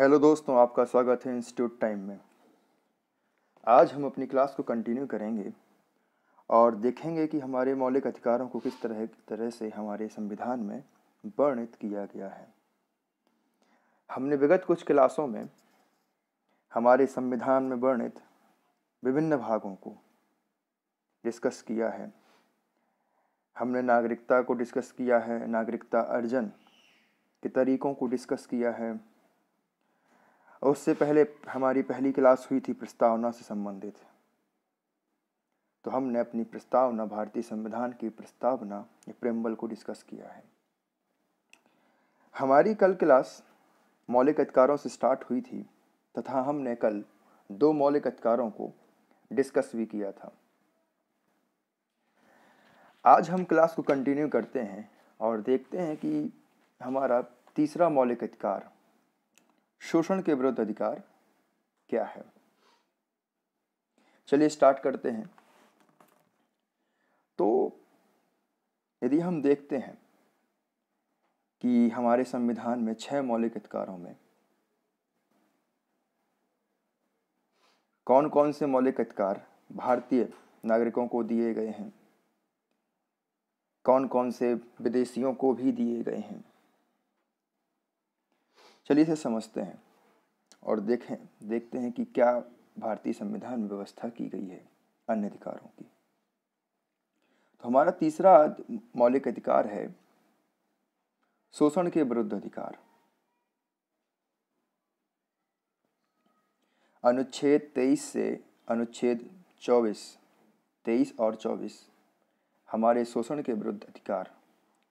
hello दोस्तों आपका स्वागत है इंस्टीट्यूट टाइम में आज हम अपनी क्लास को कंटिन्यू करेंगे और देखेंगे कि हमारे मौलिक अधिकारों को किस तरह तरह से हमारे संविधान में वर्णित किया गया है हमने विगत कुछ क्लासों में हमारे संविधान में वर्णित विभिन्न भागों को डिस्कस किया है हमने नागरिकता को डिस्कस किया है नागरिकता अर्जन के तरीकों को डिस्कस किया है और उससे पहले हमारी पहली क्लास हुई थी प्रस्तावना से संबंधित तो हमने अपनी प्रस्तावना भारतीय संविधान की प्रस्तावना या प्रेम्बल को डिस्कस किया है हमारी कल क्लास मौलिक अधिकारों से स्टार्ट हुई थी तथा हमने कल दो मौलिक अधिकारों को डिस्कस भी किया था आज हम क्लास को कंटिन्यू करते हैं और देखते हैं कि हमारा तीसरा मौलिक अधिकार शोषण के विरुद्ध अधिकार क्या है चलिए स्टार्ट करते हैं तो यदि हम देखते हैं कि हमारे संविधान में छह मौलिक अधिकारों में कौन कौन से मौलिक अधिकार भारतीय नागरिकों को दिए गए हैं कौन कौन से विदेशियों को भी दिए गए हैं चलिए इसे समझते हैं और देखें देखते हैं कि क्या भारतीय संविधान में व्यवस्था की गई है अन्य अधिकारों की तो हमारा तीसरा मौलिक अधिकार है शोषण के विरुद्ध अधिकार अनुच्छेद 23 से अनुच्छेद 24 23 और 24 हमारे शोषण के विरुद्ध अधिकार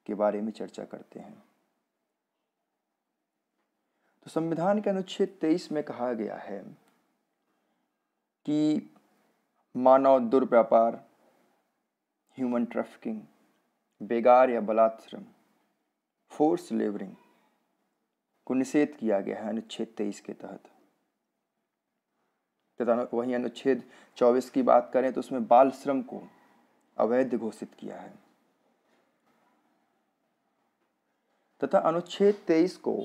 के बारे में चर्चा करते हैं संविधान के अनुच्छेद तेईस में कहा गया है कि मानव दुर्व्यापार ह्यूमन ट्रैफिकिंग बेगार या बलात्श्रम फोर्स लेबरिंग को निषेध किया गया है अनुच्छेद तेईस के तहत तथा वहीं अनुच्छेद चौबीस की बात करें तो उसमें बाल श्रम को अवैध घोषित किया है तथा अनुच्छेद तेईस को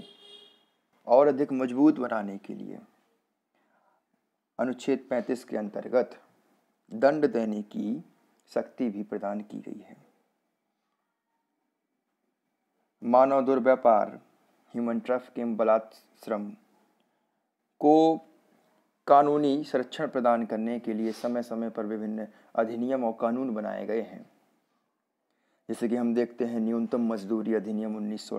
और अधिक मजबूत बनाने के लिए अनुच्छेद 35 के अंतर्गत दंड देने की शक्ति भी प्रदान की गई है मानव दुर्व्यापार ह्यूमन ट्रैफिकिंग बलात्श्रम को कानूनी संरक्षण प्रदान करने के लिए समय समय पर विभिन्न अधिनियम और कानून बनाए गए हैं जैसे कि हम देखते हैं न्यूनतम मजदूरी अधिनियम उन्नीस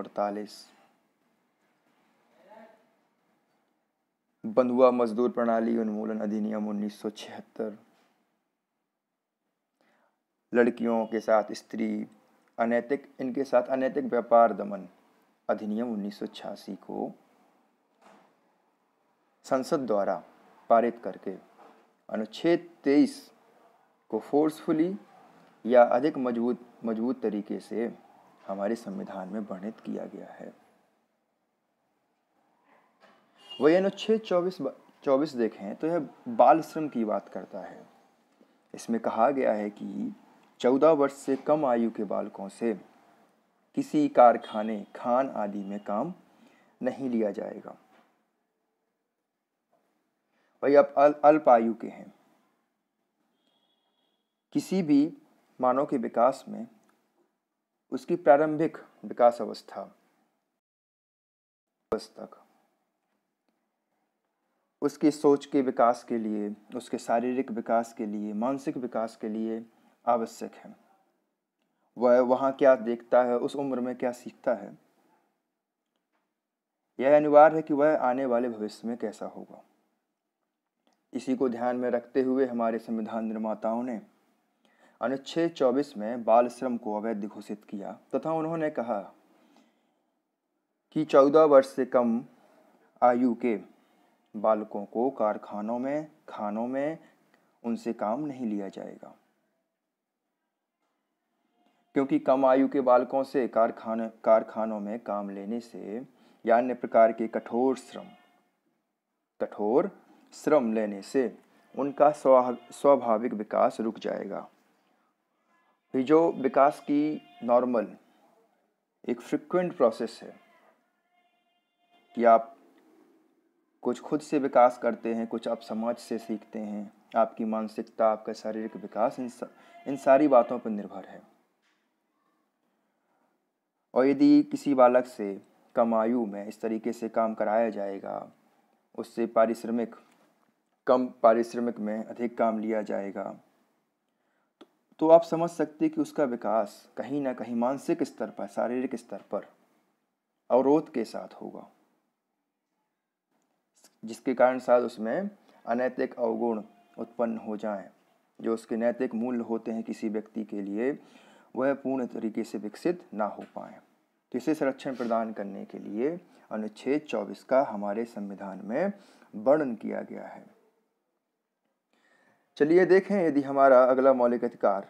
बंधुआ मजदूर प्रणाली उन्मूलन अधिनियम 1976 लड़कियों के साथ स्त्री अनैतिक इनके साथ अनैतिक व्यापार दमन अधिनियम उन्नीस को संसद द्वारा पारित करके अनुच्छेद 23 को फोर्सफुली या अधिक मजबूत मजबूत तरीके से हमारे संविधान में वर्णित किया गया है वही अनुच्छेद चौबीस चौबीस देखें तो यह बाल श्रम की बात करता है इसमें कहा गया है कि चौदह वर्ष से कम आयु के बालकों से किसी कारखाने खान आदि में काम नहीं लिया जाएगा वही आप अल, अल्प आयु के हैं किसी भी मानव के विकास में उसकी प्रारंभिक विकास अवस्था तक उसकी सोच के विकास के लिए उसके शारीरिक विकास के लिए मानसिक विकास के लिए आवश्यक है वह वहाँ क्या देखता है उस उम्र में क्या सीखता है यह अनिवार्य है कि वह आने वाले भविष्य में कैसा होगा इसी को ध्यान में रखते हुए हमारे संविधान निर्माताओं ने अनुच्छेद 24 में बाल श्रम को अवैध घोषित किया तथा उन्होंने कहा कि 14 वर्ष से कम आयु के बालकों को कारखानों में खानों में उनसे काम नहीं लिया जाएगा क्योंकि कम आयु के बालकों से कारखान कारखानों में काम लेने से या अन्य प्रकार के कठोर श्रम कठोर श्रम लेने से उनका स्वाभाविक विकास रुक जाएगा ये जो विकास की नॉर्मल एक फ्रिक्वेंट प्रोसेस है कि आप कुछ खुद से विकास करते हैं कुछ आप समाज से सीखते हैं आपकी मानसिकता आपका शारीरिक विकास इन सा, इन सारी बातों पर निर्भर है और यदि किसी बालक से कम आयु में इस तरीके से काम कराया जाएगा उससे पारिश्रमिक कम पारिश्रमिक में अधिक काम लिया जाएगा तो, तो आप समझ सकते कि उसका विकास कहीं ना कहीं मानसिक स्तर पर शारीरिक स्तर पर अवरोध के साथ होगा जिसके कारण साथ उसमें अनैतिक अवगुण उत्पन्न हो जाएं जो उसके नैतिक मूल्य होते हैं किसी व्यक्ति के लिए वह पूर्ण तरीके से विकसित ना हो पाए तो इसे संरक्षण प्रदान करने के लिए अनुच्छेद 24 का हमारे संविधान में वर्णन किया गया है चलिए देखें यदि हमारा अगला मौलिक अधिकार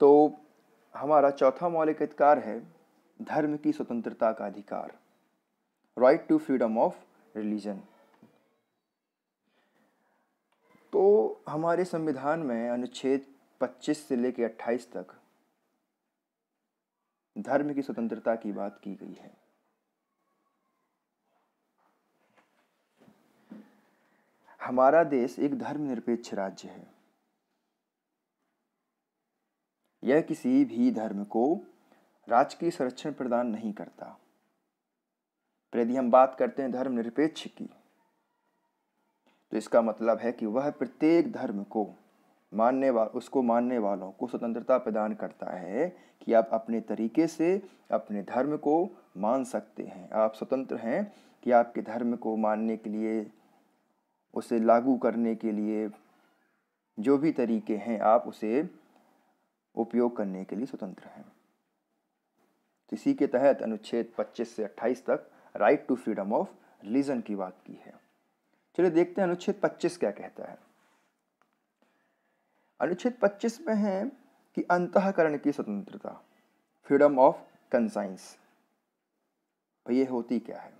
तो हमारा चौथा मौलिक अधिकार है धर्म की स्वतंत्रता का अधिकार right to freedom of religion तो हमारे संविधान में अनुच्छेद 25 से लेकर 28 तक धर्म की स्वतंत्रता की बात की गई है हमारा देश एक धर्मनिरपेक्ष राज्य है यह किसी भी धर्म को राजकीय संरक्षण प्रदान नहीं करता पर यदि हम बात करते हैं धर्मनिरपेक्ष की तो इसका मतलब है कि वह प्रत्येक धर्म को मानने वा उसको मानने वालों को स्वतंत्रता प्रदान करता है कि आप अपने तरीके से अपने धर्म को मान सकते हैं आप स्वतंत्र हैं कि आपके धर्म को मानने के लिए उसे लागू करने के लिए जो भी तरीके हैं आप उसे उपयोग करने के लिए स्वतंत्र हैं इसी के तहत अनुच्छेद 25 से 28 तक right to freedom of religion की बात की है चलिए देखते हैं अनुच्छेद 25 क्या कहता है अनुच्छेद 25 में है कि अंतकरण की स्वतंत्रता फ्रीडम ऑफ कंसाइंस ये होती क्या है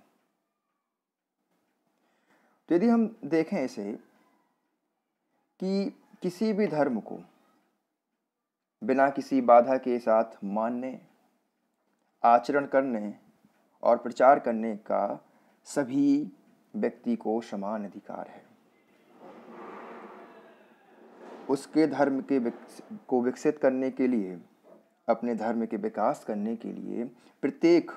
तो यदि हम देखें इसे कि किसी भी धर्म को बिना किसी बाधा के साथ मानने आचरण करने और प्रचार करने का सभी व्यक्ति को समान अधिकार है उसके धर्म के को विकसित करने के लिए अपने धर्म के विकास करने के लिए प्रत्येक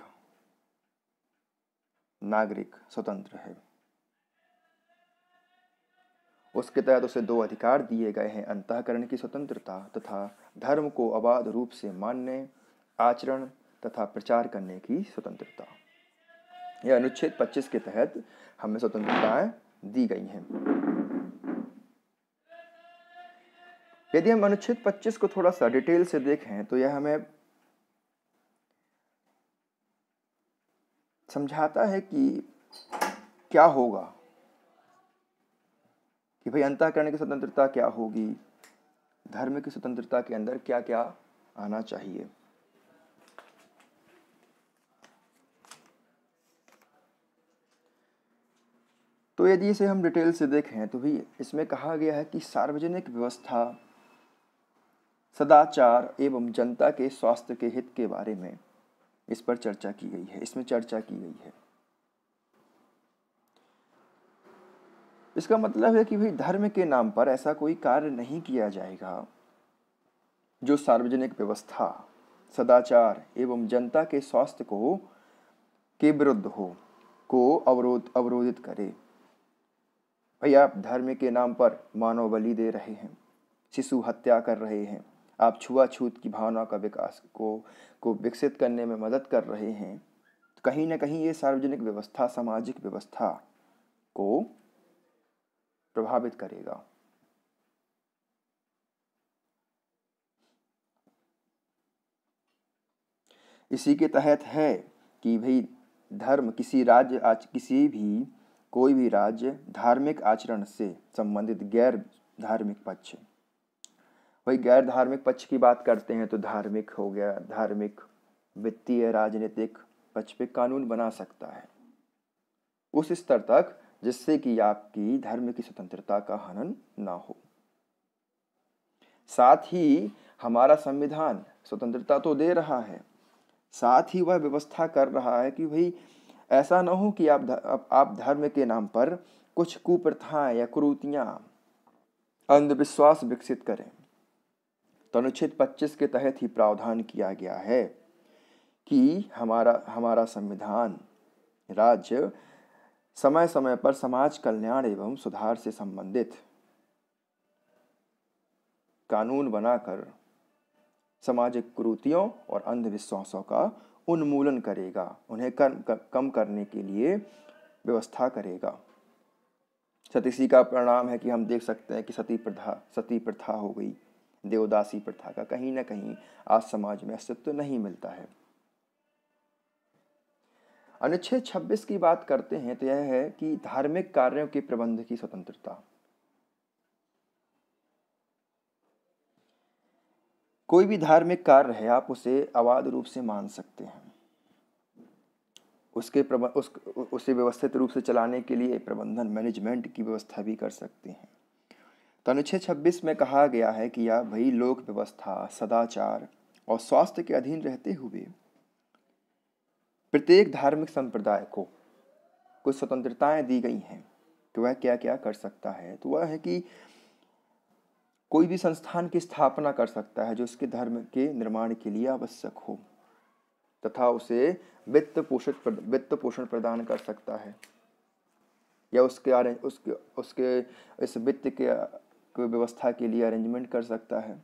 नागरिक स्वतंत्र है उसके तहत उसे दो अधिकार दिए गए हैं अंतकरण की स्वतंत्रता तथा धर्म को अबाध रूप से मानने आचरण तथा प्रचार करने की स्वतंत्रता यह अनुच्छेद 25 के तहत हमें स्वतंत्रताएं दी गई हैं यदि हम अनुच्छेद 25 को थोड़ा सा डिटेल से देखें तो यह हमें समझाता है कि क्या होगा कि भाई अंतःकरण की स्वतंत्रता क्या होगी धर्म की स्वतंत्रता के अंदर क्या क्या आना चाहिए तो यदि इसे हम डिटेल से देखें तो भी इसमें कहा गया है कि सार्वजनिक व्यवस्था सदाचार एवं जनता के स्वास्थ्य के हित के बारे में इस पर चर्चा की गई है इसमें चर्चा की गई है इसका मतलब है कि भाई धर्म के नाम पर ऐसा कोई कार्य नहीं किया जाएगा जो सार्वजनिक व्यवस्था सदाचार एवं जनता के स्वास्थ्य को के विरुद्ध हो को अवरोध अवरोधित करे भाई आप धर्म के नाम पर मानव बलि दे रहे हैं शिशु हत्या कर रहे हैं आप छुआछूत की भावना का विकास को को विकसित करने में मदद कर रहे हैं तो कहीं ना कहीं ये सार्वजनिक व्यवस्था सामाजिक व्यवस्था को प्रभावित करेगा इसी के तहत है कि भाई धर्म किसी राज्य आज किसी भी कोई भी राज्य धार्मिक आचरण से संबंधित गैर धार्मिक पक्ष वही गैर धार्मिक पक्ष की बात करते हैं तो धार्मिक हो गया धार्मिक वित्तीय राजनीतिक पक्ष पे कानून बना सकता है उस स्तर तक जिससे कि आपकी धर्म की स्वतंत्रता का हनन ना हो साथ ही हमारा संविधान स्वतंत्रता तो दे रहा है साथ ही वह व्यवस्था कर रहा है कि भाई ऐसा ना हो कि आप आप धर्म के नाम पर कुछ कुप्रथाएं या क्रूतियां अंधविश्वास विकसित करें तो अनुच्छेद 25 के तहत ही प्रावधान किया गया है कि हमारा हमारा संविधान राज्य समय समय पर समाज कल्याण एवं सुधार से संबंधित कानून बनाकर सामाजिक क्रूतियों और अंधविश्वासों का उन्मूलन करेगा उन्हें कर, कम करने के लिए व्यवस्था करेगा सतीसी का परिणाम है कि हम देख सकते हैं कि सती प्रथा सती प्रथा हो गई देवदासी प्रथा का कहीं ना कहीं आज समाज में अस्तित्व नहीं मिलता है अनुच्छेद 26 की बात करते हैं तो यह है कि धार्मिक कार्यों के प्रबंध की स्वतंत्रता कोई भी धार्मिक कार्य है आप उसे अवाध रूप से मान सकते हैं उसके प्रब उस उसे व्यवस्थित रूप से चलाने के लिए प्रबंधन मैनेजमेंट की व्यवस्था भी कर सकते हैं तो अनुच्छेद छब्बीस में कहा गया है कि यह भई लोक व्यवस्था सदाचार और स्वास्थ्य के अधीन रहते हुए प्रत्येक धार्मिक संप्रदाय को कुछ स्वतंत्रताएं दी गई हैं कि तो वह क्या क्या कर सकता है तो वह है कि कोई भी संस्थान की स्थापना कर सकता है जो उसके धर्म के निर्माण के लिए आवश्यक हो तथा उसे वित्त पोषित वित्त पोषण प्रदान कर सकता है या उसके उसके उसके इस वित्त के व्यवस्था के लिए अरेंजमेंट कर सकता है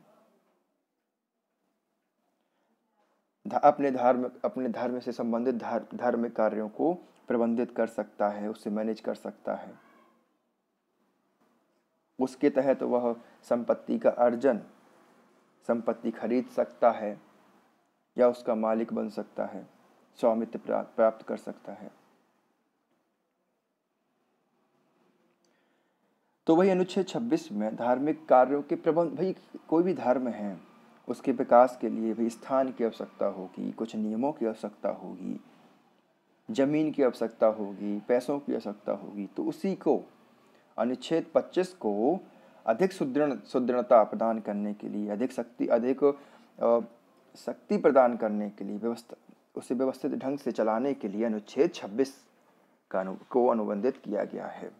अपने धर्म अपने धर्म से संबंधित धर्म कार्यों को प्रबंधित कर सकता है उसे मैनेज कर सकता है उसके तहत वह संपत्ति का अर्जन संपत्ति खरीद सकता है या उसका मालिक बन सकता है स्वामित्व प्राप्त कर सकता है तो वही अनुच्छेद 26 में धार्मिक कार्यों के प्रबंध भाई कोई भी धर्म है उसके विकास के लिए भाई स्थान की आवश्यकता होगी कुछ नियमों की आवश्यकता होगी ज़मीन की आवश्यकता होगी पैसों की आवश्यकता होगी तो उसी को अनुच्छेद 25 को अधिक सुदृढ़ सुदृढ़ता प्रदान करने के लिए अधिक शक्ति अधिक शक्ति प्रदान करने के लिए व्यवस्था उसे व्यवस्थित ढंग से चलाने के लिए अनुच्छेद 26 का को अनुबंधित किया गया है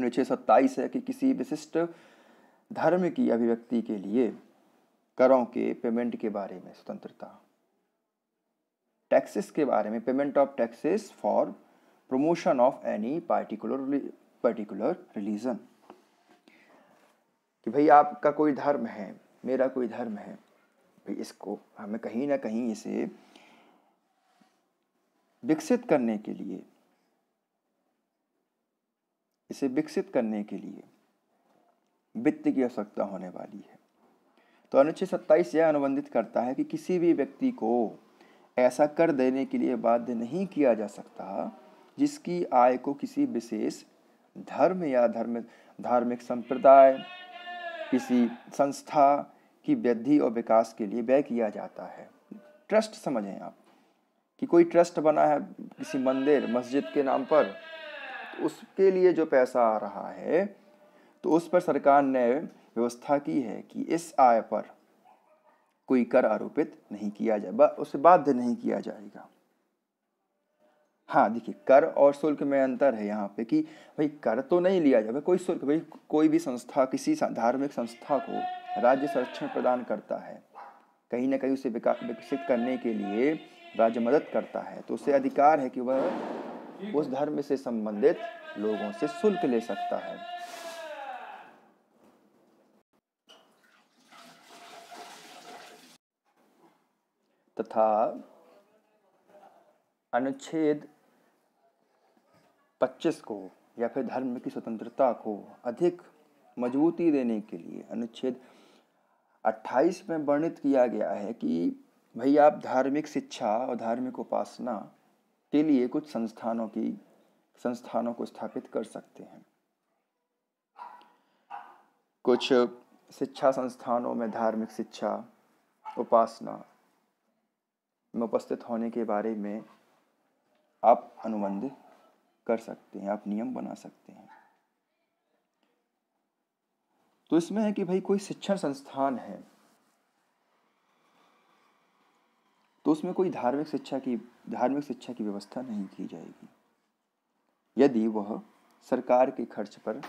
अनुच्छेद 27 है कि किसी विशिष्ट धर्म की अभिव्यक्ति के लिए करों के पेमेंट के बारे में स्वतंत्रता टैक्सेस के बारे में payment of taxes for promotion of any particular particular religion कि भाई आपका कोई धर्म है मेरा कोई धर्म है भाई इसको हमें कहीं ना कहीं इसे विकसित करने के लिए इसे विकसित करने के लिए वित्त की आवश्यकता होने वाली है तो अनुच्छेद सत्ताईस यह अनुबंधित करता है कि किसी भी व्यक्ति को ऐसा कर देने के लिए बाध्य नहीं किया जा सकता जिसकी आय को किसी विशेष धर्म या धर्म धार्मिक संप्रदाय किसी संस्था की वृद्धि और विकास के लिए व्यय किया जाता है ट्रस्ट समझें आप कि कोई ट्रस्ट बना है किसी मंदिर मस्जिद के नाम पर तो उसके लिए जो पैसा आ रहा है तो उस पर सरकार ने व्यवस्था की है कि इस आय पर कोई कर आरोपित नहीं किया जाए उसे बाध्य नहीं किया जाएगा हाँ देखिए कर और शुल्क में अंतर है यहाँ पे कि भाई कर तो नहीं लिया जाए कोई शुल्क भाई कोई भी संस्था किसी धार्मिक संस्था को राज्य संरक्षण प्रदान करता है कहीं ना कहीं उसे विकसित करने के लिए राज्य मदद करता है तो उसे अधिकार है कि वह उस धर्म से संबंधित लोगों से शुल्क ले सकता है तथा अनुच्छेद पच्चीस को या फिर धर्म की स्वतंत्रता को अधिक मजबूती देने के लिए अनुच्छेद 28 में वर्णित किया गया है कि भाई आप धार्मिक शिक्षा और धार्मिक उपासना के लिए कुछ संस्थानों की संस्थानों को स्थापित कर सकते हैं कुछ शिक्षा संस्थानों में धार्मिक शिक्षा उपासना में उपस्थित होने के बारे में आप अनुबंध कर सकते हैं आप नियम बना सकते हैं तो इसमें है कि भाई कोई शिक्षण संस्थान है तो उसमें कोई धार्मिक शिक्षा की धार्मिक शिक्षा की व्यवस्था नहीं की जाएगी यदि वह सरकार के खर्च पर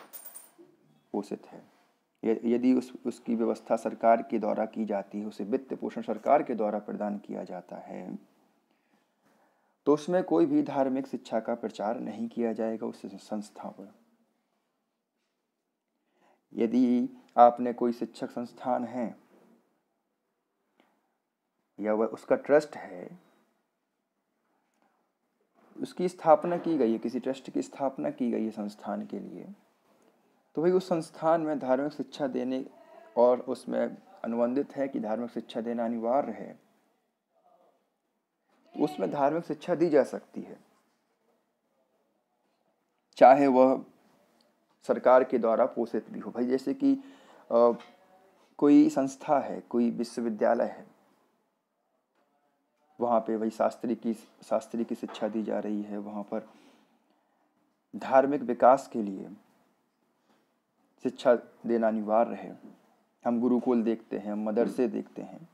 पोषित है यदि उस उसकी व्यवस्था सरकार के द्वारा की जाती है उसे वित्त पोषण सरकार के द्वारा प्रदान किया जाता है तो उसमें कोई भी धार्मिक शिक्षा का प्रचार नहीं किया जाएगा उस संस्था पर यदि आपने कोई शिक्षक संस्थान है या वह उसका ट्रस्ट है उसकी स्थापना की गई है किसी ट्रस्ट की स्थापना की गई है संस्थान के लिए तो भाई उस संस्थान में धार्मिक शिक्षा देने और उसमें अनुबंधित है कि धार्मिक शिक्षा देना अनिवार्य है उसमें धार्मिक शिक्षा दी जा सकती है चाहे वह सरकार के द्वारा पोषित भी हो भाई जैसे कि आ, कोई संस्था है कोई विश्वविद्यालय है वहाँ पे वही शास्त्री की शास्त्री की शिक्षा दी जा रही है वहाँ पर धार्मिक विकास के लिए शिक्षा देना अनिवार्य है हम गुरुकुल देखते हैं मदरसे देखते हैं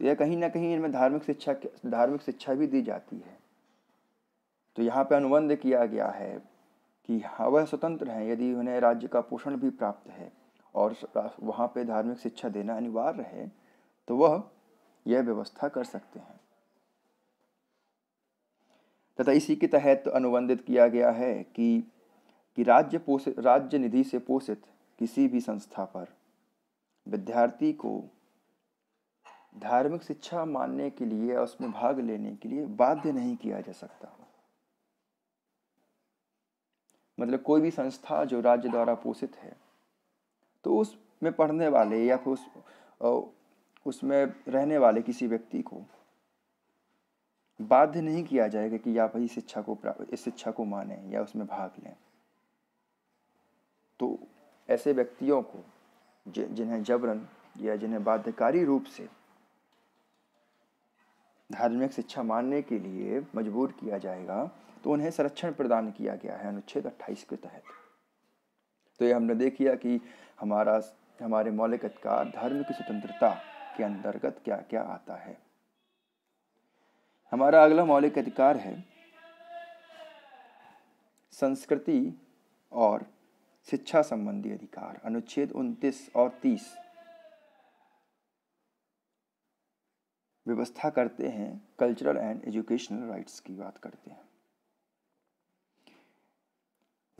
तो यह कहीं ना कहीं इनमें धार्मिक शिक्षा धार्मिक शिक्षा भी दी जाती है तो यहाँ पर अनुबंध किया गया है कि हाँ वह स्वतंत्र हैं यदि उन्हें राज्य का पोषण भी प्राप्त है और वहाँ पे धार्मिक शिक्षा देना अनिवार्य है तो वह यह व्यवस्था कर सकते हैं तथा इसी के तहत तो अनुबंधित किया गया है कि कि राज्य पोषित राज्य निधि से पोषित किसी भी संस्था पर विद्यार्थी को धार्मिक शिक्षा मानने के लिए और उसमें भाग लेने के लिए बाध्य नहीं किया जा सकता मतलब कोई भी संस्था जो राज्य द्वारा पोषित है तो उसमें पढ़ने वाले या फिर उस उसमें रहने वाले किसी व्यक्ति को बाध्य नहीं किया जाएगा कि आप भाई शिक्षा को इस शिक्षा को माने या उसमें भाग लें तो ऐसे व्यक्तियों को जिन्हें जबरन या जिन्हें बाध्यकारी रूप से धार्मिक शिक्षा मानने के लिए मजबूर किया जाएगा तो उन्हें संरक्षण प्रदान किया गया है अनुच्छेद अट्ठाईस के तहत तो ये हमने देख लिया कि हमारा हमारे मौलिक अधिकार धर्म की स्वतंत्रता के अंतर्गत क्या क्या आता है हमारा अगला मौलिक अधिकार है संस्कृति और शिक्षा संबंधी अधिकार अनुच्छेद 29 और 30 व्यवस्था करते हैं कल्चरल एंड एजुकेशनल राइट्स की बात करते हैं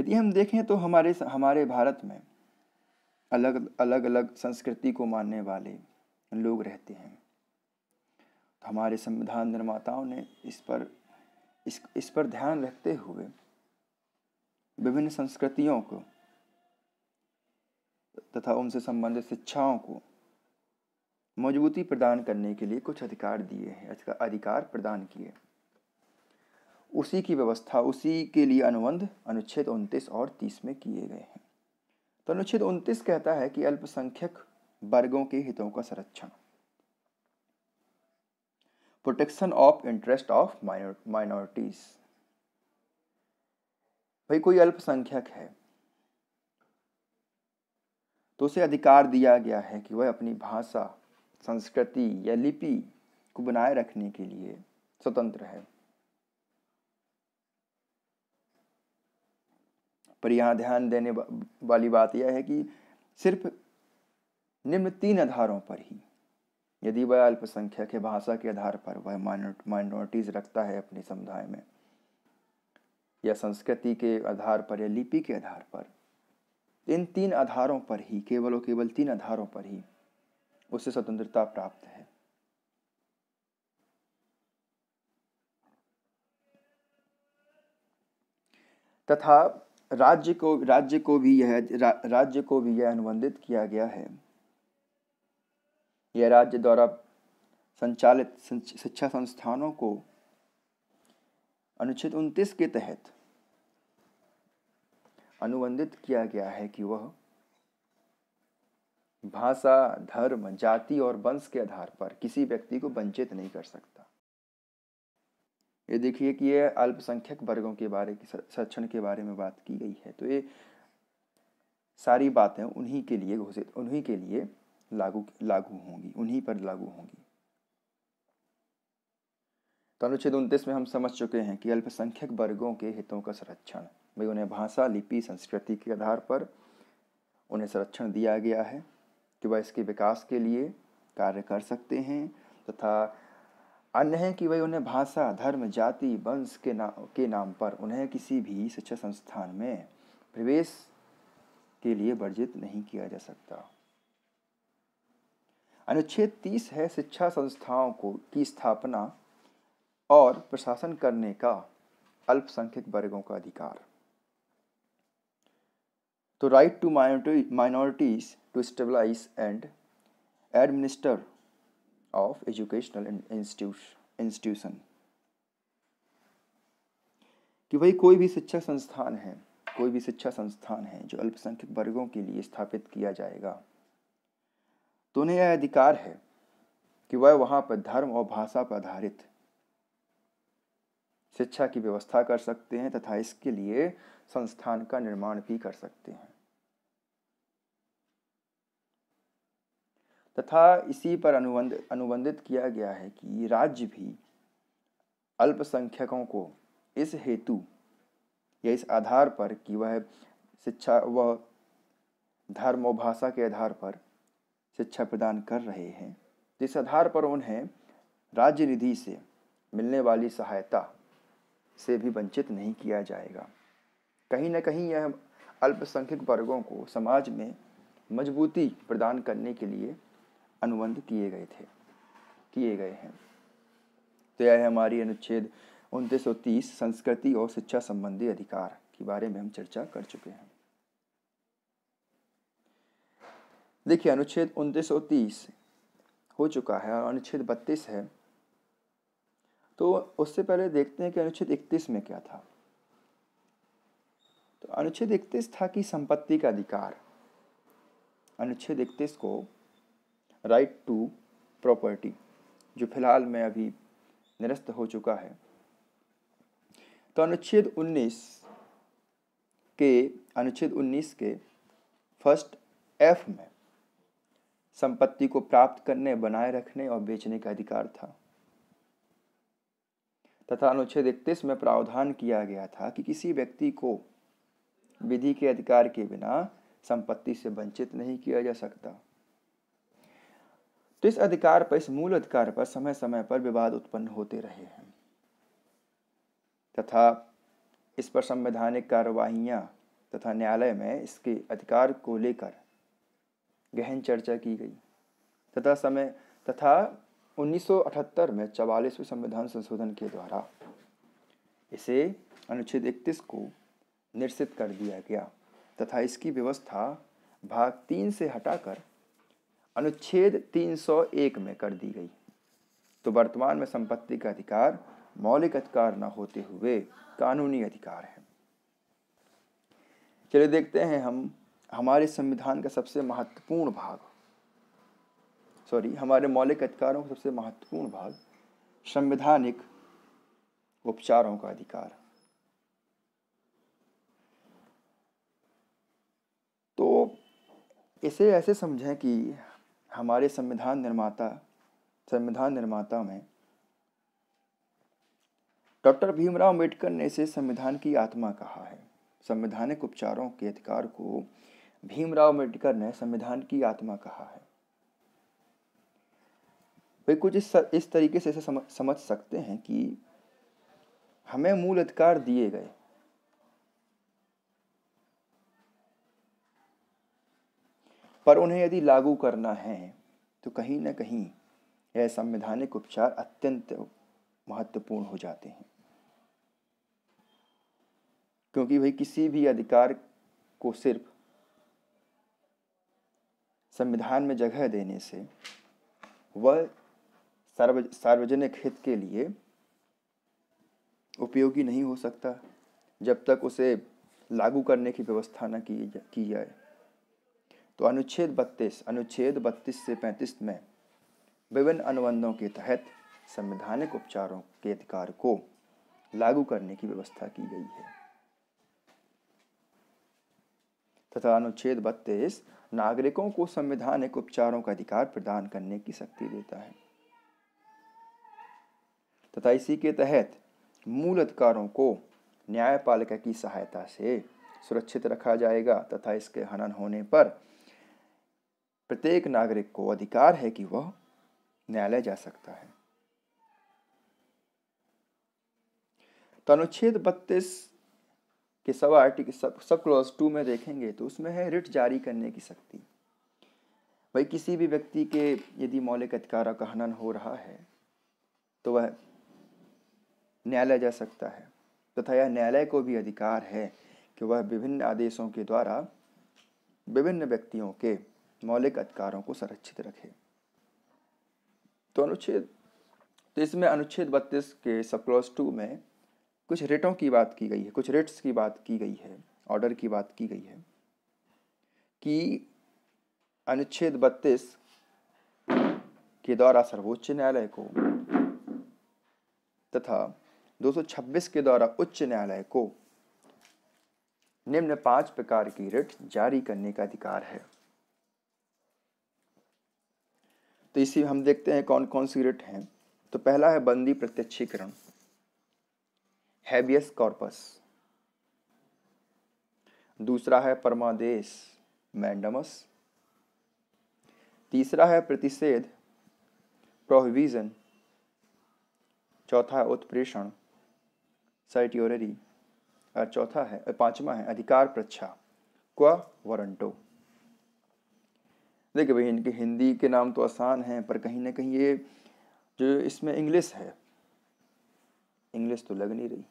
यदि हम देखें तो हमारे हमारे भारत में अलग अलग अलग संस्कृति को मानने वाले लोग रहते हैं तो हमारे संविधान निर्माताओं ने इस पर इस इस पर ध्यान रखते हुए विभिन्न संस्कृतियों को तथा उनसे संबंधित शिक्षाओं को मजबूती प्रदान करने के लिए कुछ अधिकार दिए हैं अधिकार प्रदान किए उसी की व्यवस्था उसी के लिए अनुबंध अनुच्छेद 29 और 30 में किए गए हैं तो अनुच्छेद 29 कहता है कि अल्पसंख्यक वर्गों के हितों का संरक्षण protection of interest of minorities भाई कोई अल्पसंख्यक है तो उसे अधिकार दिया गया है कि वह अपनी भाषा संस्कृति या लिपि को बनाए रखने के लिए स्वतंत्र है पर यहाँ ध्यान देने वाली बात यह है कि सिर्फ निम्न तीन आधारों पर ही यदि वह अल्पसंख्यक है भाषा के आधार पर वह माइनॉरिटीज रखता है अपने समुदाय में या संस्कृति के आधार पर या लिपि के आधार पर इन तीन आधारों पर ही केवल और केवल तीन आधारों पर ही उसे स्वतंत्रता प्राप्त है तथा राज्य को राज्य को भी यह रा, राज्य को भी यह अनुबंधित किया गया है यह राज्य द्वारा संचालित शिक्षा संस्थानों को अनुच्छेद 29 के तहत अनुबंधित किया गया है कि वह भाषा धर्म जाति और वंश के आधार पर किसी व्यक्ति को वंचित नहीं कर सकता ये देखिए कि यह अल्पसंख्यक वर्गों के बारे की संरक्षण के बारे में बात की गई है तो ये सारी बातें उन्हीं के लिए घोषित उन्हीं के लिए लागू लागू होंगी उन्हीं पर लागू होंगी तो अनुच्छेद उनतीस में हम समझ चुके हैं कि अल्पसंख्यक वर्गों के हितों का संरक्षण भाई उन्हें भाषा लिपि संस्कृति के आधार पर उन्हें संरक्षण दिया गया है कि वह इसके विकास के लिए कार्य कर सकते हैं तथा अन्य है कि वही उन्हें भाषा धर्म जाति वंश के नाम के नाम पर उन्हें किसी भी शिक्षा संस्थान में प्रवेश के लिए वर्जित नहीं किया जा सकता अनुच्छेद तीस है शिक्षा संस्थाओं को की स्थापना और प्रशासन करने का अल्पसंख्यक वर्गों का अधिकार तो right to minorities to stabilize and administer of educational institution कि भाई कोई भी शिक्षा संस्थान है कोई भी शिक्षा संस्थान है जो अल्पसंख्यक वर्गों के लिए स्थापित किया जाएगा तो उन्हें यह अधिकार है कि वह वहां पर धर्म और भाषा पर आधारित शिक्षा की व्यवस्था कर सकते हैं तथा इसके लिए संस्थान का निर्माण भी कर सकते हैं तथा इसी पर अनुबंध अनुबंधित किया गया है कि राज्य भी अल्पसंख्यकों को इस हेतु या इस आधार पर कि वह शिक्षा व धर्म और भाषा के आधार पर शिक्षा प्रदान कर रहे हैं इस आधार पर उन्हें राज्य निधि से मिलने वाली सहायता से भी वंचित नहीं किया जाएगा कहीं ना कहीं यह अल्पसंख्यक वर्गों को समाज में मजबूती प्रदान करने के लिए अनुबंध किए गए थे किए गए हैं तो यह है हमारी अनुच्छेद उनतीस सौ तीस संस्कृति और शिक्षा संबंधी अधिकार के बारे में हम चर्चा कर चुके हैं देखिए अनुच्छेद उनतीस सौ तीस हो चुका है और अनुच्छेद बत्तीस है तो उससे पहले देखते हैं कि अनुच्छेद इकतीस में क्या था तो अनुच्छेद इकतीस था कि संपत्ति का अधिकार अनुच्छेद इकतीस को राइट टू प्रॉपर्टी जो फिलहाल में अभी निरस्त हो चुका है तो अनुच्छेद 19 के अनुच्छेद 19 के फर्स्ट एफ में संपत्ति को प्राप्त करने बनाए रखने और बेचने का अधिकार था तथा अनुच्छेद इकतीस में प्रावधान किया गया था कि किसी व्यक्ति को विधि के अधिकार के बिना संपत्ति से वंचित नहीं किया जा सकता तो इस अधिकार पर इस मूल अधिकार पर समय समय पर विवाद उत्पन्न होते रहे हैं तथा इस पर संवैधानिक कार्यवाहियाँ तथा न्यायालय में इसके अधिकार को लेकर गहन चर्चा की गई तथा समय तथा 1978 में चवालीसवें संविधान संशोधन के द्वारा इसे अनुच्छेद 31 को निरसित कर दिया गया तथा इसकी व्यवस्था भाग तीन से हटाकर अनुच्छेद 301 में कर दी गई तो वर्तमान में संपत्ति का अधिकार मौलिक अधिकार न होते हुए कानूनी अधिकार है चलिए देखते हैं हम हमारे संविधान का सबसे महत्वपूर्ण भाग सॉरी हमारे मौलिक अधिकारों का सबसे महत्वपूर्ण भाग संवैधानिक उपचारों का अधिकार तो इसे ऐसे समझें कि हमारे संविधान निर्माता संविधान निर्माता में डॉक्टर भीमराव अम्बेडकर ने इसे संविधान की आत्मा कहा है संवैधानिक उपचारों के अधिकार को भीमराव अम्बेडकर ने संविधान की आत्मा कहा है वे कुछ इस इस तरीके से समझ समझ सकते हैं कि हमें मूल अधिकार दिए गए पर उन्हें यदि लागू करना है तो कहीं ना कहीं यह संवैधानिक उपचार अत्यंत महत्वपूर्ण हो जाते हैं क्योंकि भाई किसी भी अधिकार को सिर्फ संविधान में जगह देने से वह सार्वजनिक हित के लिए उपयोगी नहीं हो सकता जब तक उसे लागू करने की व्यवस्था न की जाए तो अनुच्छेद 32 अनुच्छेद 32 से 35 में विभिन्न अनुबंधों के तहत संवैधानिक उपचारों के अधिकार को लागू करने की व्यवस्था की गई है तथा अनुच्छेद बत्तीस नागरिकों को संवैधानिक उपचारों का अधिकार प्रदान करने की शक्ति देता है तथा इसी के तहत मूल अधिकारों को न्यायपालिका की सहायता से सुरक्षित रखा जाएगा तथा इसके हनन होने पर प्रत्येक नागरिक को अधिकार है कि वह न्यायालय जा सकता है तो अनुच्छेद बत्तीस के सब आर्टिकल सब सब क्लॉज टू में देखेंगे तो उसमें है रिट जारी करने की शक्ति भाई किसी भी व्यक्ति के यदि मौलिक अधिकारों का हनन हो रहा है तो वह न्यायालय जा सकता है तथा तो यह न्यायालय को भी अधिकार है कि वह विभिन्न आदेशों के द्वारा विभिन्न व्यक्तियों के मौलिक अधिकारों को संरक्षित रखे तो अनुच्छेद तो इसमें अनुच्छेद बत्तीस के सबक्लॉज टू में कुछ रेटों की बात की गई है कुछ रेट्स की बात की गई है ऑर्डर की बात की गई है कि अनुच्छेद बत्तीस के द्वारा सर्वोच्च न्यायालय को तथा 226 के द्वारा उच्च न्यायालय को निम्न पांच प्रकार की रिट जारी करने का अधिकार है तो इसी हम देखते हैं कौन कौन सी रिट हैं तो पहला है बंदी प्रत्यक्षीकरण हैबियस कॉर्पस दूसरा है परमादेश मैंडमस तीसरा है प्रतिषेध प्रोहिविजन चौथा है उत्प्रेषण सर्टियोररी और चौथा है पांचवा है अधिकार प्रच्छा क्वा वारंटो देखिए भाई इनके हिंदी के नाम तो आसान हैं पर कहीं ना कहीं ये जो इसमें इंग्लिश है इंग्लिश तो लग नहीं रही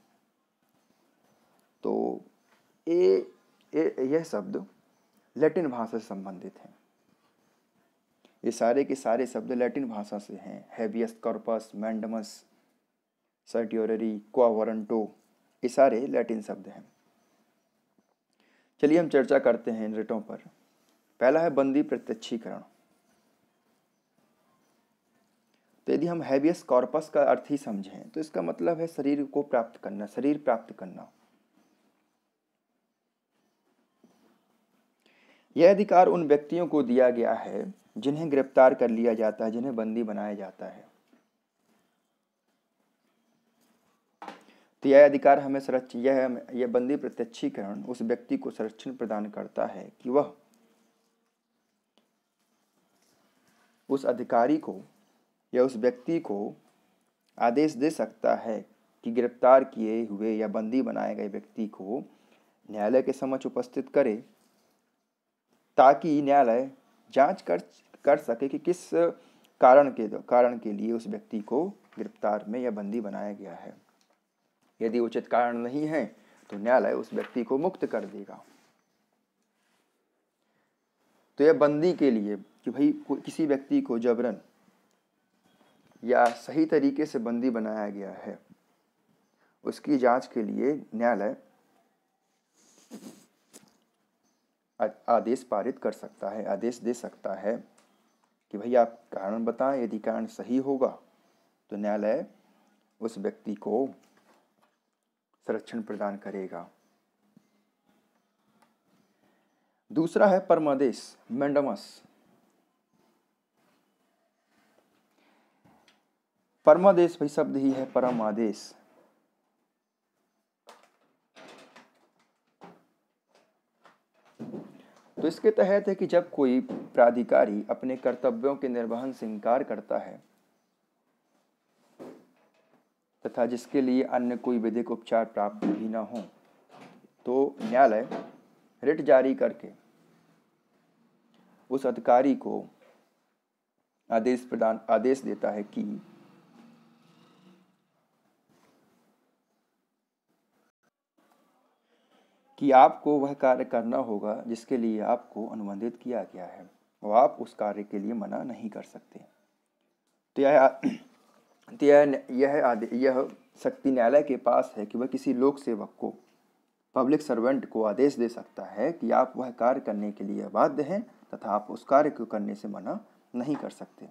तो ए, ए यह शब्द लैटिन भाषा से संबंधित हैं ये सारे के सारे शब्द लैटिन भाषा से हैं habeas corpus mandamus certiorari quo warranto ये सारे लैटिन शब्द हैं चलिए हम चर्चा करते हैं इन रिटों पर पहला है बंदी प्रत्यक्षीकरण तो यदि हम हैबियस कॉर्पस का अर्थ ही समझें तो इसका मतलब है शरीर को प्राप्त करना शरीर प्राप्त करना यह अधिकार उन व्यक्तियों को दिया गया है जिन्हें गिरफ्तार कर लिया जाता है जिन्हें बंदी बनाया जाता है तो यह अधिकार हमें संरक्षण यह यह बंदी प्रत्यक्षीकरण उस व्यक्ति को संरक्षण प्रदान करता है कि वह उस अधिकारी को या उस व्यक्ति को आदेश दे सकता है कि गिरफ्तार किए हुए या बंदी बनाए गए व्यक्ति को न्यायालय के समक्ष उपस्थित करे ताकि न्यायालय जांच कर कर सके कि किस कारण के कारण के लिए उस व्यक्ति को गिरफ्तार में या बंदी बनाया गया है यदि उचित कारण नहीं है तो न्यायालय उस व्यक्ति को मुक्त कर देगा तो यह बंदी के लिए कि भाई किसी व्यक्ति को जबरन या सही तरीके से बंदी बनाया गया है उसकी जांच के लिए न्यायालय आदेश पारित कर सकता है आदेश दे सकता है कि भाई आप कारण बताएं यदि कारण सही होगा तो न्यायालय उस व्यक्ति को संरक्षण प्रदान करेगा दूसरा है परमादेश मेंडमस परमादेश भी शब्द ही है परमादेश तो इसके तहत है कि जब कोई प्राधिकारी अपने कर्तव्यों के निर्वहन से इनकार करता है तथा जिसके लिए अन्य कोई विधिक उपचार प्राप्त भी ना हो तो न्यायालय रिट जारी करके उस अधिकारी को आदेश प्रदान आदेश देता है कि कि आपको वह कार्य करना होगा जिसके लिए आपको अनुबंधित किया गया है और आप उस कार्य के लिए मना नहीं कर सकते तो यह तो यह यह यह शक्ति न्यायालय के पास है कि वह किसी लोक सेवक को पब्लिक सर्वेंट को आदेश दे सकता है कि आप वह कार्य करने के लिए बाध्य हैं तथा आप उस कार्य को करने से मना नहीं कर सकते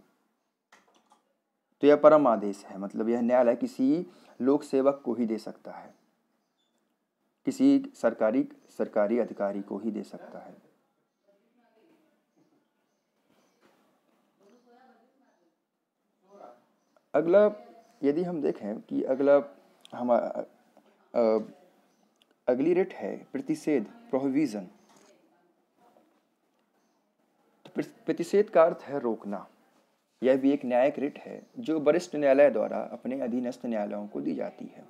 तो यह परम आदेश है मतलब यह न्यायालय किसी लोक सेवक को ही दे सकता है किसी सरकारी सरकारी अधिकारी को ही दे सकता है अगला यदि हम देखें कि अगला हमारा अगली रेट है प्रतिषेध प्रोविज़न प्रतिषेध का अर्थ है रोकना यह भी एक न्यायिक रिट है जो वरिष्ठ न्यायालय द्वारा अपने अधीनस्थ न्यायालयों को दी जाती है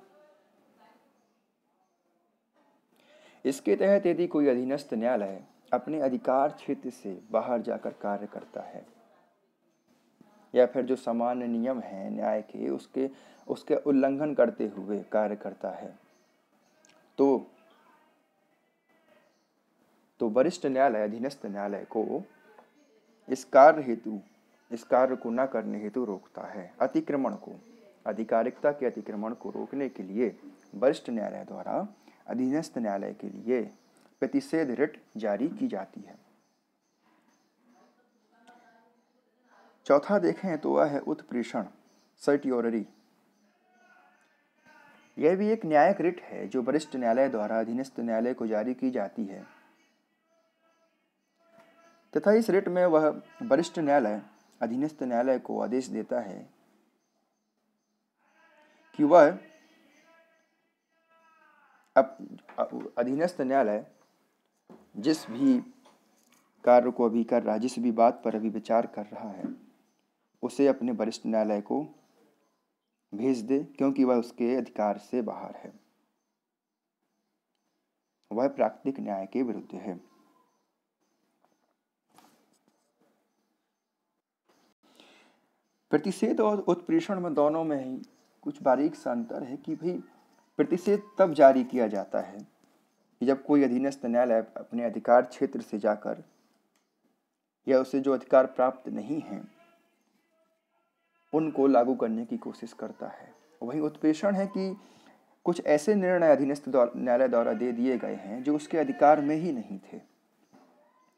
इसके तहत यदि कोई अधीनस्थ न्यायालय अपने अधिकार क्षेत्र से बाहर जाकर कार्य करता है या फिर जो सामान्य नियम हैं न्याय के उसके उसके उल्लंघन करते हुए कार्य करता है तो तो वरिष्ठ न्यायालय अधीनस्थ न्यायालय को इस कार्य हेतु इस कार्य को न करने हेतु रोकता है अतिक्रमण को आधिकारिकता के अतिक्रमण को रोकने के लिए वरिष्ठ न्यायालय द्वारा अधीनस्थ न्यायालय के लिए प्रतिषेध रिट जारी की जाती है चौथा देखें तो वह है उत्प्रेषण सर्टियोररी यह भी एक न्यायिक रिट है जो वरिष्ठ न्यायालय द्वारा अधीनस्थ न्यायालय को जारी की जाती है तथा इस रिट में वह वरिष्ठ न्यायालय अधीनस्थ न्यायालय को आदेश देता है कि वह अधीनस्थ न्यायालय जिस भी कार्य को अभी कर रहा है जिस भी बात पर अभी विचार कर रहा है उसे अपने वरिष्ठ न्यायालय को भेज दे क्योंकि वह उसके अधिकार से बाहर है वह प्राकृतिक न्याय के विरुद्ध है प्रतिषेध और उत्प्रेषण में दोनों में ही कुछ बारीक सा अंतर है कि भाई प्रतिषेध तब जारी किया जाता है कि जब कोई अधीनस्थ न्यायालय अपने अधिकार क्षेत्र से जाकर या उसे जो अधिकार प्राप्त नहीं हैं उनको लागू करने की कोशिश करता है वहीं उत्प्रेषण है कि कुछ ऐसे निर्णय अधीनस्थ न्यायालय द्वारा दे दिए गए हैं जो उसके अधिकार में ही नहीं थे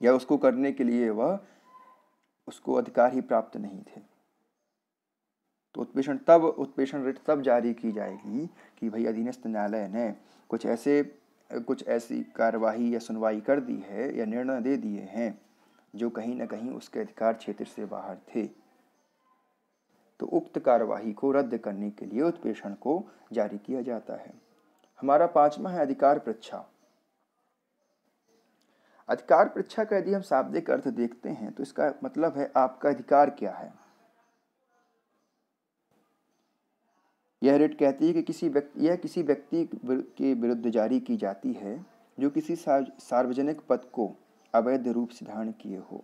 या उसको करने के लिए वह उसको अधिकार ही प्राप्त नहीं थे तो उत्पेषण तब उत्पेषण रिट तब जारी की जाएगी कि भाई अधीनस्थ न्यायालय ने कुछ ऐसे कुछ ऐसी कार्यवाही या सुनवाई कर दी है या निर्णय दे दिए हैं जो कहीं ना कहीं उसके अधिकार क्षेत्र से बाहर थे तो उक्त कार्यवाही को रद्द करने के लिए उत्पेषण को जारी किया जाता है हमारा पांचवा है अधिकार प्रच्छा अधिकार प्रच्छा का यदि हम शाब्दिक अर्थ देखते हैं तो इसका मतलब है आपका अधिकार क्या है यह रिट कहती है कि किसी व्यक्ति यह किसी व्यक्ति के विरुद्ध जारी की जाती है जो किसी सार्वजनिक पद को अवैध रूप से धारण किए हो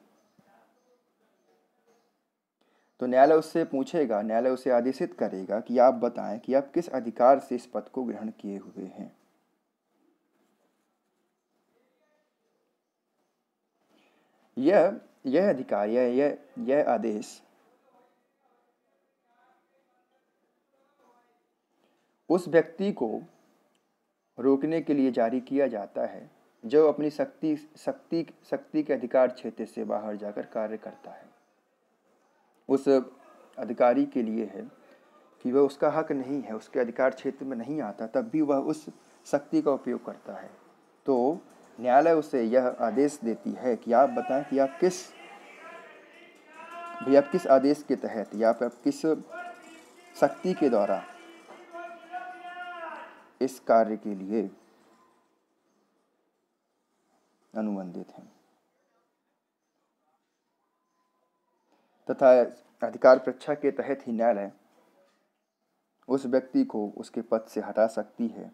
तो न्यायालय उससे पूछेगा न्यायालय उसे आदेशित करेगा कि आप बताएं कि आप किस अधिकार से इस पद को ग्रहण किए हुए हैं यह यह अधिकार यह यह आदेश उस व्यक्ति को रोकने के लिए जारी किया जाता है जो अपनी शक्ति शक्ति शक्ति के अधिकार क्षेत्र से बाहर जाकर कार्य करता है उस अधिकारी के लिए है कि वह उसका हक नहीं है उसके अधिकार क्षेत्र में नहीं आता तब भी वह उस शक्ति का उपयोग करता है तो न्यायालय उसे यह आदेश देती है कि आप बताएं कि आप किस भैया आप किस आदेश के तहत या आप किस शक्ति के द्वारा इस कार्य के लिए अनुबंधित हैं तथा अधिकार प्रक्षा के तहत ही न्यायालय उस व्यक्ति को उसके पद से हटा सकती है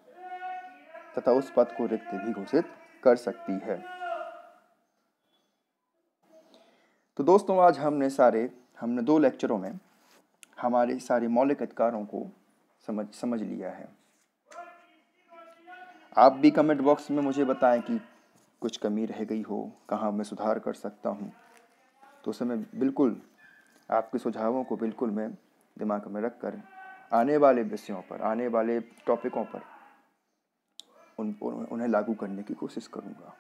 तथा उस पद को रिक्त भी घोषित कर सकती है तो दोस्तों आज हमने सारे हमने दो लेक्चरों में हमारे सारे मौलिक अधिकारों को समझ समझ लिया है आप भी कमेंट बॉक्स में मुझे बताएं कि कुछ कमी रह गई हो कहाँ मैं सुधार कर सकता हूँ तो उस समय बिल्कुल आपके सुझावों को बिल्कुल मैं दिमाग में रख कर आने वाले विषयों पर आने वाले टॉपिकों पर उन उन्हें लागू करने की कोशिश करूँगा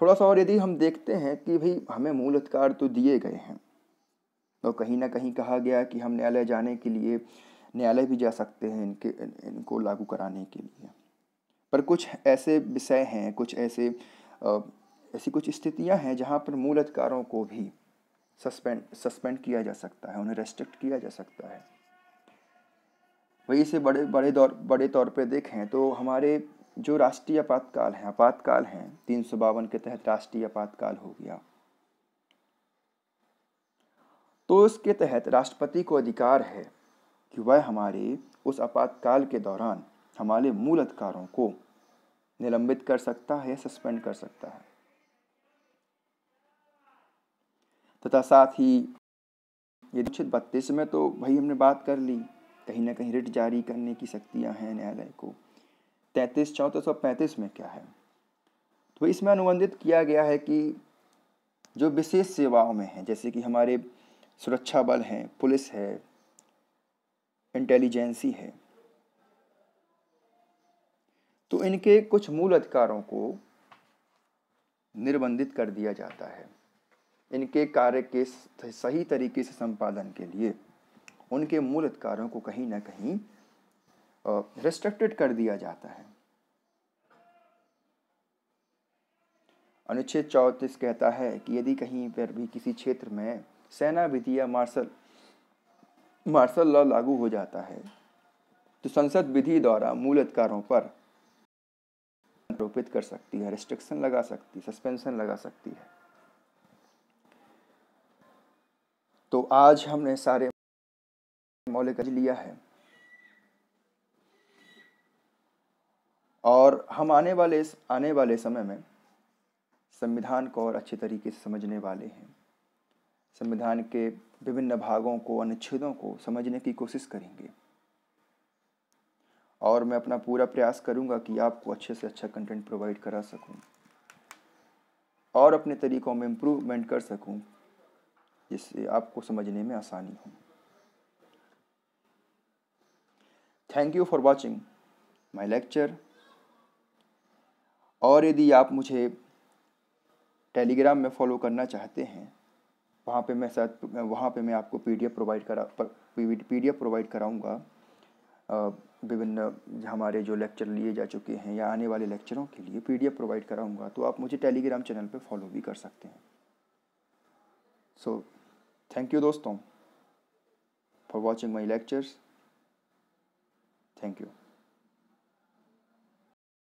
थोड़ा सा और यदि हम देखते हैं कि भाई हमें मूल अधिकार तो दिए गए हैं और तो कहीं ना कहीं कहा गया कि हम न्यायालय जाने के लिए न्यायालय भी जा सकते हैं इनके इनको लागू कराने के लिए पर कुछ ऐसे विषय हैं कुछ ऐसे ऐसी कुछ स्थितियां हैं जहां पर मूल अधिकारों को भी सस्पेंड सस्पेंड किया जा सकता है उन्हें रेस्ट्रिक्ट किया जा सकता है वही इसे बड़े बड़े दौर बड़े तौर पे देखें तो हमारे जो राष्ट्रीय आपातकाल हैं आपातकाल हैं तीन सौ बावन के तहत राष्ट्रीय आपातकाल हो गया तो उसके तहत राष्ट्रपति को अधिकार है कि वह हमारे उस आपातकाल के दौरान हमारे मूल अधिकारों को निलंबित कर सकता है सस्पेंड कर सकता है तथा साथ ही ये अनुच्छेद बत्तीस में तो भाई हमने बात कर ली कहीं ना कहीं रिट जारी करने की शक्तियां हैं न्यायालय को तैंतीस चौदह तो सौ पैंतीस में क्या है तो इसमें अनुबंधित किया गया है कि जो विशेष सेवाओं में हैं जैसे कि हमारे सुरक्षा बल हैं पुलिस है इंटेलिजेंसी है तो इनके कुछ मूल अधिकारों को निर्बंधित कर दिया जाता है इनके कार्य के सही तरीके से संपादन के लिए उनके मूल अधिकारों को कहीं ना कहीं रिस्ट्रिक्टेड कर दिया जाता है अनुच्छेद चौतीस कहता है कि यदि कहीं पर भी किसी क्षेत्र में सेना विधि या मार्शल मार्शल लॉ लागू हो जाता है तो संसद विधि द्वारा मूल अधिकारों पर आरोपित कर सकती है रिस्ट्रिक्शन लगा सकती है सस्पेंशन लगा सकती है तो आज हमने सारे मौलिक लिया है और हम आने वाले आने वाले समय में संविधान को और अच्छे तरीके से समझने वाले हैं संविधान के विभिन्न भागों को अनुच्छेदों को समझने की कोशिश करेंगे और मैं अपना पूरा प्रयास करूँगा कि आपको अच्छे से अच्छा कंटेंट प्रोवाइड करा सकूँ और अपने तरीक़ों में इम्प्रूवमेंट कर सकूँ जिससे आपको समझने में आसानी हो thank you for watching my lecture और यदि आप मुझे टेलीग्राम में फॉलो करना चाहते हैं वहाँ पे मैं साथ वहाँ पे मैं आपको पीडीएफ प्रोवाइड करा पीडीएफ प्रोवाइड कराऊँगा विभिन्न हमारे जो लेक्चर लिए जा चुके हैं या आने वाले लेक्चरों के लिए पीडीएफ प्रोवाइड कराऊंगा तो आप मुझे टेलीग्राम चैनल पे फॉलो भी कर सकते हैं सो थैंक यू दोस्तों for watching my lectures thank you